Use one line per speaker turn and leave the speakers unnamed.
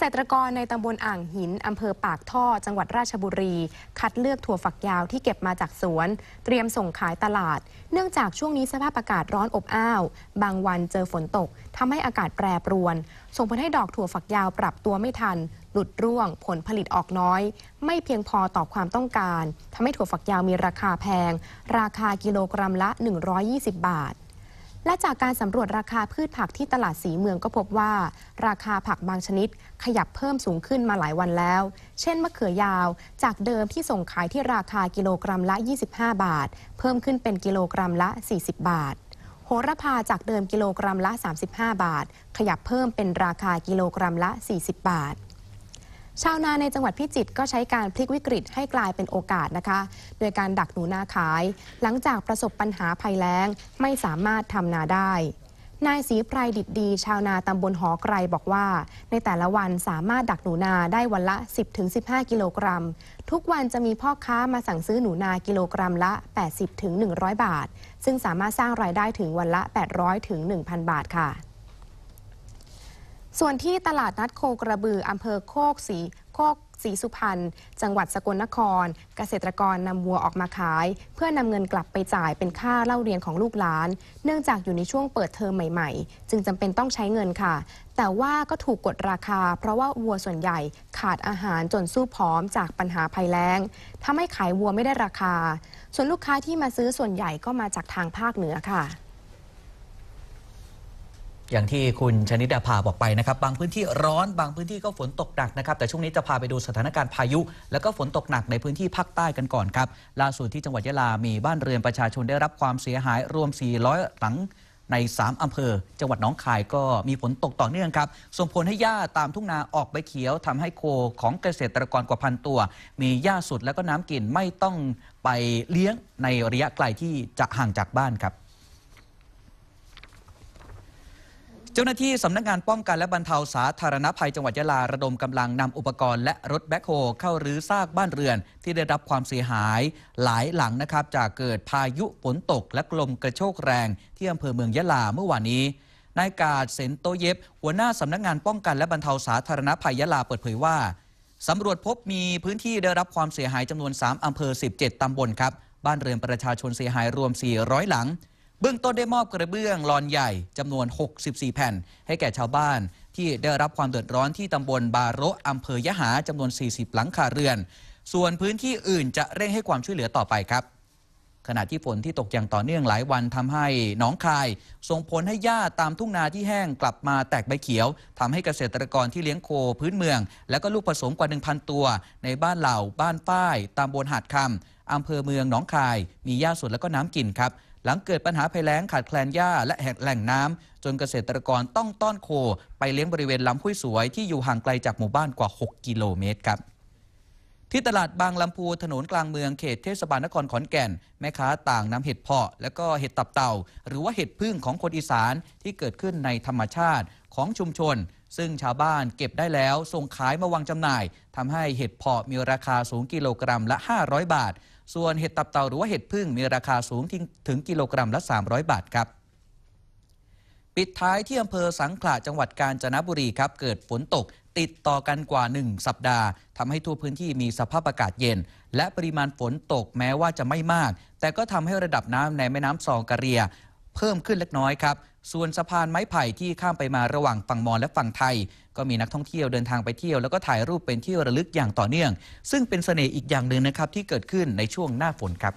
ษตรกรในตำบลอ่างหิน อำเภอปากท่อ จังหวัดราชบุรี คัดเลือกถั่วฝักยาวที่เก็บมาจากสวน เตรียมส่งขายตลาด เนื่องจากช่วงนี้สภาพอากาศร้อนอบอ้าว บางวันเจอฝนตก ทำให้อากาศแปรปรวน ส่งผลให้ดอกถั่วฝักยาวปรับตัวไม่ทัน หลุดร่วงผลผลิตออกน้อย ไม่เพียงพอต่อความต้องการทำให้ถั่วฝักยาวมีราคาแพง ราคากิโลกรัมละ 120 บาทและจากการสำรวจราคาพืชผักที่ตลาดสีเมืองก็พบว่าราคาผักบางชนิดขยับเพิ่มสูงขึ้นมาหลายวันแล้ว เช่นมะเขือยาวจากเดิมที่ส่งขายที่ราคากิโลกรัมละ 25 บาท เพิ่มขึ้นเป็นกิโลกรัมละ 40 บาท โหระพาจากเดิมกิโลกรัมละ 35 บาท ขยับเพิ่มเป็นราคากิโลกรัมละ 40 บาทชาวนาในจังหวัดพิจิตรก็ใช้การพลิกวิกฤตให้กลายเป็นโอกาสนะคะ โดยการดักหนูนาขาย หลังจากประสบปัญหาภัยแล้งไม่สามารถทำนาได้ นายศรีไพรดิดดี ชาวนาตำบลหอไกรบอกว่า ในแต่ละวันสามารถดักหนูนาได้วันละ 10-15 กิโลกรัม ทุกวันจะมีพ่อค้ามาสั่งซื้อหนูนากิโลกรัมละ 80-100 บาทซึ่งสามารถสร้างรายได้ถึงวันละ800-1,000บาทค่ะส่วนที่ตลาดนัดโคกระบืออำเภอโคกสีโคกศรีสุพรรณจังหวัดสกลนคร เกษตรกรนำวัวออกมาขาย เพื่อนำเงินกลับไปจ่ายเป็นค่าเล่าเรียนของลูกหลาน เนื่องจากอยู่ในช่วงเปิดเทอมใหม่ๆ จึงจำเป็นต้องใช้เงินค่ะ แต่ว่าก็ถูกกดราคาเพราะว่าวัวส่วนใหญ่ขาดอาหารจนสู้พร้อมจากปัญหาภัยแล้งทำให้ขายวัวไม่ได้ราคา ส่วนลูกค้าที่มาซื้อส่วนใหญ่ก็มาจากทางภาคเหนือค่ะ
อย่างที่คุณชนิดาพาบอกไปนะครับ บางพื้นที่ร้อนบางพื้นที่ก็ฝนตกหนักนะครับแต่ช่วงนี้จะพาไปดูสถานการณ์พายุแล้วก็ฝนตกหนักในพื้นที่ภาคใต้กันก่อนครับ ล่าสุดที่จังหวัดยะลามีบ้านเรือนประชาชนได้รับความเสียหายรวม 400 หลังใน 3อำเภอ จังหวัดน้องคายก็มีฝนตกต่อเนื่องครับส่งผลให้หญ้าตามทุ่งนาออกใบเขียวทำให้โคของเกษตรกรกว่าพันตัว มีหญ้าสุดแล้วก็น้ำกินไม่ต้องไปเลี้ยงในระยะไกลที่จะห่างจากบ้านครับเจ้าหน้าที่สำนักงานป้องกันและบรรเทาสาธารณภัยจังหวัดยะลาระดมกำลังนำอุปกรณ์และรถแบ็คโฮเข้ารื้อซากบ้านเรือนที่ได้รับความเสียหายหลายหลังนะครับจากเกิดพายุฝนตกและลมกระโชกแรง ที่อำเภอเมืองยะลาเมื่อวานนี้นายกาดเซนโตเย็บ หัวหน้าสำนักงานป้องกันและบรรเทาสาธารณภัยยะลาเปิดเผยว่าสำรวจพบมีพื้นที่ได้รับความเสียหายจำนวน 3อำเภอ 17ตำบลครับบ้านเรือนประชาชนเสียหายรวม 400 หลังเบื้องต้นได้มอบกระเบื้อง ลอนใหญ่จำนวน 64 แผ่น ให้แก่ชาวบ้าน ที่ได้รับความเดือดร้อนที่ตำบลบาโรออำเภอยะหาจำนวน 40 หลังคาเรือน ส่วนพื้นที่อื่นจะเร่งให้ความช่วยเหลือต่อไปครับ ขณะที่ฝนที่ตกอย่างต่อเนื่องหลายวันทำให้หนองคายส่งผลให้หญ้าตามทุ่งนาที่แห้งกลับมาแตกใบเขียว ทำให้เกษตรกรที่เลี้ยงโคพื้นเมือง และก็ลูกผสมกว่า1,000ตัวในบ้านเหล่าบ้านป้ายตามบนหาดคำอำเภอเมืองหนองคาย มีหญ้าสดและก็น้ำกินครับหลังเกิดปัญหาภัยแล้งขาดแคลนหญ้าและแหล่งน้ำจนเกษตรกรต้องต้อนโค ไปเลี้ยงบริเวณลำห้วยสวยที่อยู่ห่างไกลจากหมู่บ้านกว่า 6 กิโลเมตรครับที่ตลาดบางลำพูถนนกลางเมืองเขตเทศบาลนครขอนแก่น แม่ค้าต่างนำเห็ดเพาะ และก็เห็ดตับเต่า หรือว่าเห็ดพึ่งของคนอีสานที่เกิดขึ้นในธรรมชาติของชุมชน ซึ่งชาวบ้านเก็บได้แล้วส่งขายมาวางจำหน่ายทำให้เห็ดเพาะมีราคาสูงกิโลกรัมละ 500 บาทส่วนเห็ดตับเต่าหรือว่าเห็ดพึ่ง มีราคาสูงถึงกิโลกรัมละ 300 บาทครับ ปิดท้ายที่อำเภอสังขละจังหวัดกาญจนบุรีครับ เกิดฝนตกติดต่อกันกว่า 1 สัปดาห์ ทำให้ทั่วพื้นที่มีสภาพอากาศเย็น และปริมาณฝนตกแม้ว่าจะไม่มาก แต่ก็ทำให้ระดับน้ำในแม่น้ำซองกะเรีย เพิ่มขึ้นเล็กน้อยครับส่วนสะพานไม้ไผ่ที่ข้ามไปมาระหว่างฝั่งมอญและฝั่งไทย ก็มีนักท่องเที่ยวเดินทางไปเที่ยวแล้วก็ถ่ายรูปเป็นที่ระลึกอย่างต่อเนื่อง ซึ่งเป็นเสน่ห์อีกอย่างหนึ่งนะครับที่เกิดขึ้นในช่วงหน้าฝนครับ